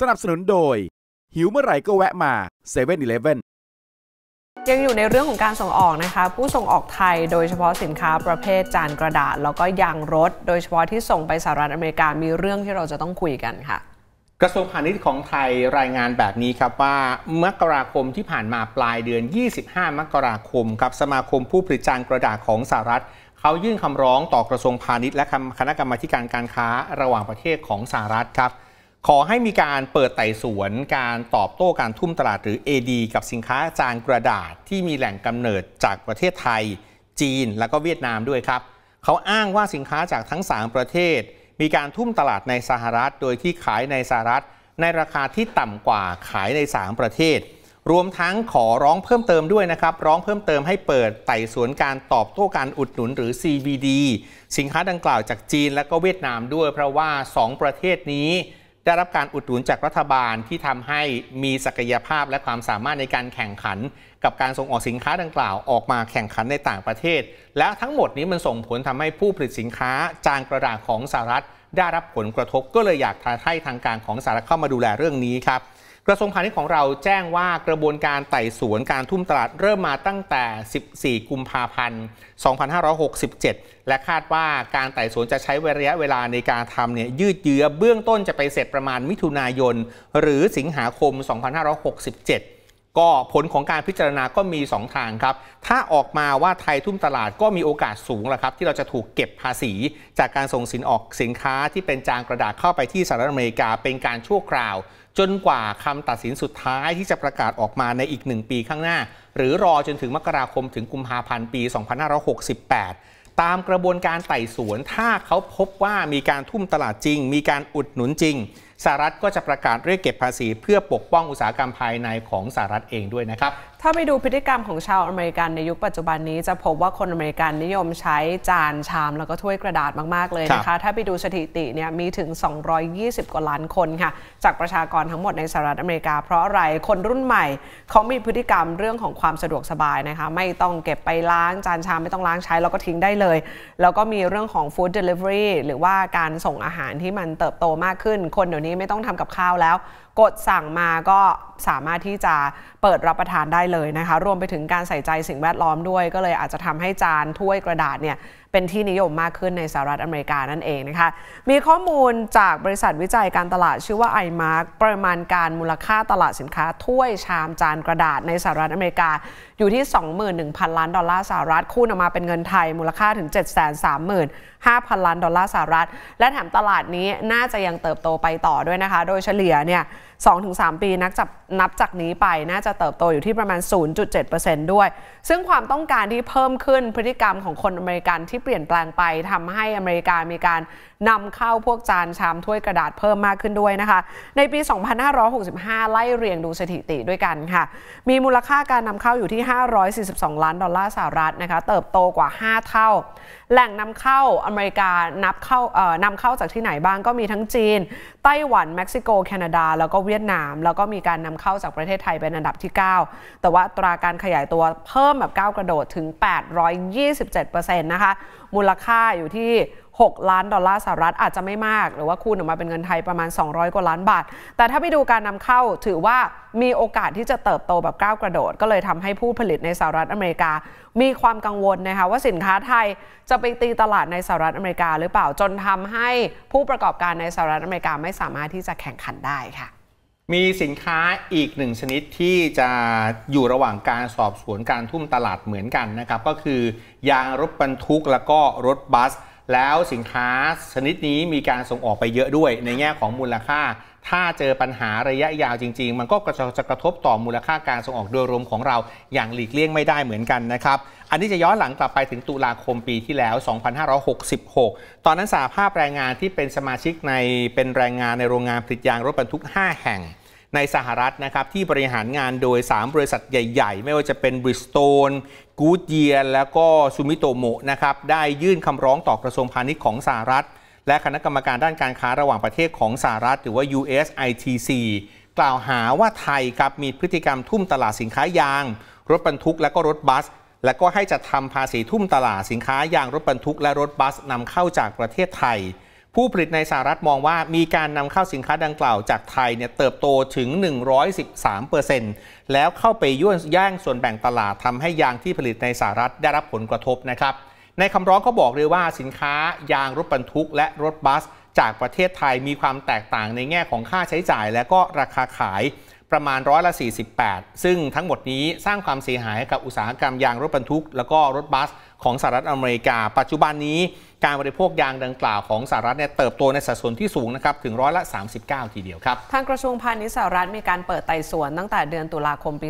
สนับสนุนโดย หิวเมื่อไหร่ก็แวะมา7 e เ e ่ e อยังอยู่ในเรื่องของการส่งออกนะคะผู้ส่งออกไทยโดยเฉพาะสินค้าประเภทจานกระดาษ แล้วก็ยางรถ โดยเฉพาะที่ส่งไปสหรัฐอเมริกา มีเรื่องที่เราจะต้องคุยกันค่ะ กระทรวงพาณิชย์ของไทยรายงานแบบนี้ครับว่า เมกราคมที่ผ่านมาปลายเดือน 25มกราคมครับสมาคมผู้ผลิตจานกระดาษของสหรัฐเขายื่นคำร้องต่อกระทรวงพาณิชย์และคณะกรรมการการค้าระหว่างประเทศของสหรัฐครับขอให้มีการเปิดไต่สวนการตอบโต้การทุ่มตลาดหรือ AD กับสินค้าจานกระดาษที่มีแหล่งกำเนิดจากประเทศไทย จีน และก็เวียดนามด้วยครับเขาอ้างว่าสินค้าจากทั้ง3ประเทศ มีการทุ่มตลาดในสหรัฐโดยที่ขายในสหรัฐในราคาที่ต่ำกว่าขายใน3ประเทศ รวมทั้งขอร้องเพิ่มเติมด้วยนะครับร้องเพิ่มเติมให้เปิดไต่สวนการตอบโต้การอุดหนุนหรือ CBD สินค้าดังกล่าวจากจีนและก็เวียดนามด้วยเพราะว่า 2 ประเทศนี้ได้รับการอุดหนุนจากรัฐบาลที่ทำให้มีศักยภาพและความสามารถในการแข่งขันกับการส่งออกสินค้าดังกล่าวออกมาแข่งขันในต่างประเทศ และทั้งหมดนี้มันส่งผลทำให้ผู้ผลิตสินค้าจานกระดาษของสหรัฐได้รับผลกระทบก็เลยอยากท้าให้ทางการของสหรัฐเข้ามาดูแลเรื่องนี้ครับกระทรวงพาณิชย์ของเราแจ้งว่ากระบวนการไต่สวนการทุ่มตลาดเริ่มมาตั้งแต่ 14 กุมภาพันธ์ 2567 และคาดว่าการไต่สวนจะใช้ระยะเวลาในการทำเนี่ยยืดเยื้อเบื้องต้นจะไปเสร็จประมาณมิถุนายน หรือสิงหาคม 2567 ก็ผลของการพิจารณาก็มี 2 ทางครับ ถ้าออกมาว่าไทยทุ่มตลาดก็มีโอกาสสูงแหละครับที่เราจะถูกเก็บภาษี จากการส่งสินออกสินค้าที่เป็นจางกระดาษเข้าไปที่สหรัฐอเมริกาเป็นการชั่วคราวจนกว่าคำตัดสินสุดท้ายที่จะประกาศออกมาในอีก 1 ปีข้างหน้า หรือรอจนถึงมกราคมถึงกุมภาพันธ์ปี 2568 ตามกระบวนการไต่สวนถ้าเขาพบว่ามีการทุ่มตลาดจริง มีการอุดหนุนจริงสหรัฐก็จะประกาศเรียกเก็บภาษี เพื่อปกป้องอุตสาหกรรมภายในของสหรัฐเองด้วยนะครับ ถ้าไปดูพฤติกรรมของชาวอเมริกันในยุคปัจจุบันนี้จะพบว่าคนอเมริกันนิยมใช้จานชามแล้วก็ถ้วยกระดาษมาก ๆ เลยนะคะ ถ้าไปดูสถิติเนี่ยมีถึง 220 กว่าล้านคนค่ะจากประชากรทั้งหมดในสหรัฐอเมริกา เพราะอะไร คนรุ่นใหม่เขามีพฤติกรรมเรื่องของความสะดวกสบายนะคะ ไม่ต้องเก็บไปล้าง จานชามไม่ต้องล้างใช้แล้วก็ทิ้งได้เลย แล้วก็มีเรื่องของฟู้ดเดลิเวอรี่หรือว่าการส่งอาหารที่มันเติบโตมากขึ้น คนเดี๋ยวนี้ไม่ต้องทำกับข้าวแล้วกดสั่งมาก็สามารถที่จะเปิดรับประทานได้เลยนะคะรวมไปถึงการใส่ใจสิ่งแวดล้อมด้วย ก็เลยอาจจะทำให้จานถ้วยกระดาษเนี่ยเป็นที่นิยมมากขึ้นในสหรัฐอเมริกานั่นเองนะคะมีข้อมูลจากบริษัทวิจัยการตลาดชื่อว่า iMark ประมาณการมูลค่าตลาดสินค้า ถ้วยชามจานกระดาษในสหรัฐอเมริกาอยู่ที่ 21,000 ล้านดอลลาร์สหรัฐ คูณออกมาเป็นเงินไทยมูลค่าถึง 735,000ล้านดอลลาร์สหรัฐ และแถมตลาดนี้น่าจะยังเติบโตไปต่อด้วยนะคะ โดยเฉลี่ยเนี่ย2-3 ปีนักจับนับจากนี้ไป น่าจะเติบโตอยู่ที่ประมาณ 0.7%ด้วย ซึ่งความต้องการที่เพิ่มขึ้นพฤติกรรมของคนอเมริกันที่เปลี่ยนแปลงไปทำให้อเมริกา มีการนำเข้าพวกจานชามถ้วยกระดาษเพิ่มมากขึ้นด้วยนะคะในปี 2565 ไล่เรียงดูสถิติด้วยกันค่ะมีมูลค่าการนำเข้าอยู่ที่ 542 ล้านดอลลาร์สหรัฐนะคะเติบโตกว่า 5 เท่า แหล่งนำเข้าอเมริกานับเข้านำเข้าจากที่ไหนบ้างก็มีทั้งจีน ไต้หวันเม็กซิโก แคนาดา แล้วก็เวียดนาม แล้วก็มีการนำเข้าจากประเทศไทยเป็นอันดับที่ 9 แต่ว่าตราการขยายตัวเพิ่มแบบก้าวกระโดดถึง 827%นะคะมูลค่าอยู่ที่6 ล้านดอลลาร์สหรัฐอาจจะไม่มาก หรือว่าคูณออกมาเป็นเงินไทยประมาณ 200 กว่าล้านบาท แต่ถ้าไปดูการนำเข้าถือว่ามีโอกาสที่จะเติบโตแบบก้าวกระโดดก็เลยทำให้ผู้ผลิตในสหรัฐอเมริกา มีความกังวลนะคะว่าสินค้าไทยจะไปตีตลาดในสหรัฐอเมริกา หรือเปล่าจนทำให้ผู้ประกอบการในสหรัฐอเมริกาไม่สามารถที่จะแข่งขันได้ค่ะ มีสินค้าอีกหนึ่งชนิดที่จะอยู่ระหว่างการสอบสวนการทุ่มตลาดเหมือนกันนะครับก็คือยางรถบรรทุกแล้วก็รถบัสแล้วสินค้าชนิดนี้มีการส่งออกไปเยอะด้วย ในแง่ของมูลค่า ถ้าเจอปัญหาระยะยาวจริง ๆ มันก็จะกระทบต่อมูลค่าการส่งออกโดยรวมของเราอย่างหลีกเลี่ยงไม่ได้เหมือนกันนะครับ อันนี้จะย้อนหลังกลับไปถึงตุลาคมปีที่แล้ว 2566 ตอนนั้นสาภาพแรงงานที่เป็นสมาชิกในเป็นแรงงานในโรงงานผลิตยางรถบรรทุก 5 แห่งในสหรัฐนะครับที่บริหารงานโดย 3 บริษัทใหญ่ ๆ ไม่ว่าจะเป็น b r i สตอ s t o กูดเยียแล้วก็ซูมิโตโมะนะครับได้ยื่นคำร้องต่อกระทรวงพาณิชย์ของสหรัฐ และคณะกรรมการด้านการค้าระหว่างประเทศของสหรัฐ หรือว่า USITC กล่าวหาว่าไทยครับมีพฤติกรรมทุ่มตลาดสินค้ายาง รถบรรทุก และก็รถบัส และก็ให้จัดทำภาษีทุ่มตลาดสินค้ายางรถบรรทุกและรถบัสนำเข้าจากประเทศไทยผู้ผลิตในสหรัฐมองว่ามีการนำเข้าสินค้าดังกล่าวจากไทยเนี่ยเติบโตถึง 113%แล้วเข้าไปย่วนย่างส่วนแบ่งตลาดทำให้ยางที่ผลิตในสหรัฐได้รับผลกระทบนะครับในคำร้องเขาบอกเลยว่าสินค้ายางรถบรรทุกและรถบัส จากประเทศไทยมีความแตกต่างในแง่ของค่าใช้จ่ายและก็ราคาขายประมาณร้อยละ 48 ซึ่งทั้งหมดนี้สร้างความเสียหายกับอุตสาหกรรมยางรถบรรทุกแล้วก็รถบัสของสหรัฐอเมริกาปัจจุบันนี้การบริโภคยางดังกล่าวของสหรัฐเนี่ยเติบโตในสัดส่วนที่สูงนะครับถึงร้อยละ39 ทีเดียวครับทางกระทรวงพาณิชย์สหรัฐมีการเปิดไต่สวน ตั้งแต่เดือนตุลาคมปี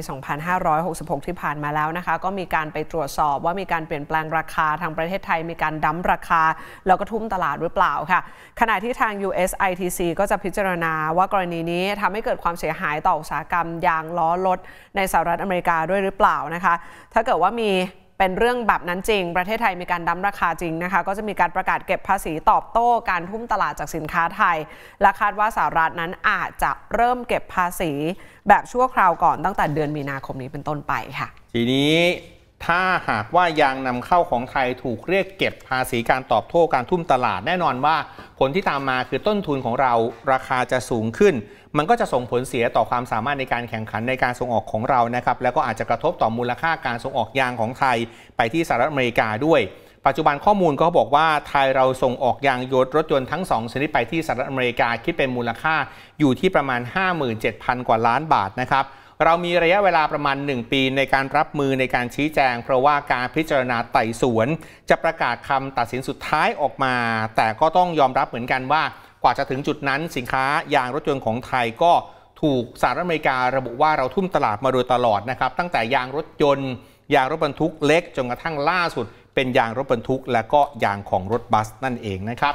2566 ที่ผ่านมาแล้วนะคะก็มีการไปตรวจสอบว่ามีการเปลี่ยนแปลงราคาทางประเทศไทยมีการดั้มราคาแล้วก็ทุ่มตลาดหรือเปล่าค่ะขณะที่ทาง USITC ก็จะพิจารณาว่ากรณีนี้ทำให้เกิดความเสียหายต่ออุตสาหกรรมยางล้อรถในสหรัฐอเมริกาด้วยหรือเปล่านะคะถ้าเกิดว่ามีเป็นเรื่องแบบนั้นจริง ประเทศไทยมีการดั้มราคาจริงนะคะ ก็จะมีการประกาศเก็บภาษีตอบโต้การทุ่มตลาดจากสินค้าไทย และคาดว่าสหรัฐนั้นอาจจะเริ่มเก็บภาษีแบบชั่วคราวก่อนตั้งแต่เดือนมีนาคมนี้เป็นต้นไปค่ะ ทีนี้ถ้าหากว่ายางนำเข้าของไทยถูกเรียกเก็บภาษีการตอบโต้การทุ่มตลาดแน่นอนว่าผลที่ตามมาคือต้นทุนของเราราคาจะสูงขึ้นมันก็จะส่งผลเสียต่อความสามารถในการแข่งขันในการส่งออกของเรานะครับ แล้วก็อาจจะกระทบต่อมูลค่าการส่งออกยางของไทยไปที่สหรัฐอเมริกาด้วย ปัจจุบันข้อมูลก็บอกว่าไทยเราส่งออกยางยนต์รถยนต์ทั้ง2ชนิดไปที่สหรัฐอเมริกา คิดเป็นมูลค่าอยู่ที่ประมาณ 57,000 กว่าล้านบาทนะครับ เรามีระยะเวลาประมาณ 1 ปีในการรับมือในการชี้แจง เพราะว่าการพิจารณาไต่สวน จะประกาศคำตัดสินสุดท้ายออกมา แต่ก็ต้องยอมรับเหมือนกันว่ากว่าจะถึงจุดนั้นสินค้ายางรถยนต์ของไทยก็ถูกสหรัฐอเมริการะบุว่าเราทุ่มตลาดมาโดยตลอดนะครับ ตั้งแต่ยางรถยนต์ยางรถบรรทุกเล็กจนกระทั่งล่าสุดเป็นยางรถบรรทุกและก็ยางของรถบัสนั่นเองนะครับ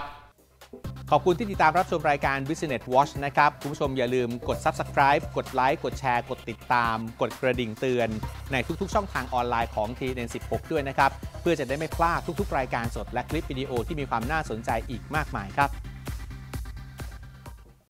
ขอบคุณที่ติดตามรับชมรายการ Business Watch นะครับ คุณผู้ชมอย่าลืมกด Subscribe กดไลค์ กดแชร์ กดติดตาม กดกระดิ่งเตือน ในทุก ๆช่องทางออนไลน์ของ TN16 ด้วยนะครับเพื่อจะได้ไม่พลาดทุก ๆ รายการสดและคลิปวิดีโอที่มีความน่าสนใจอีกมากมายครับ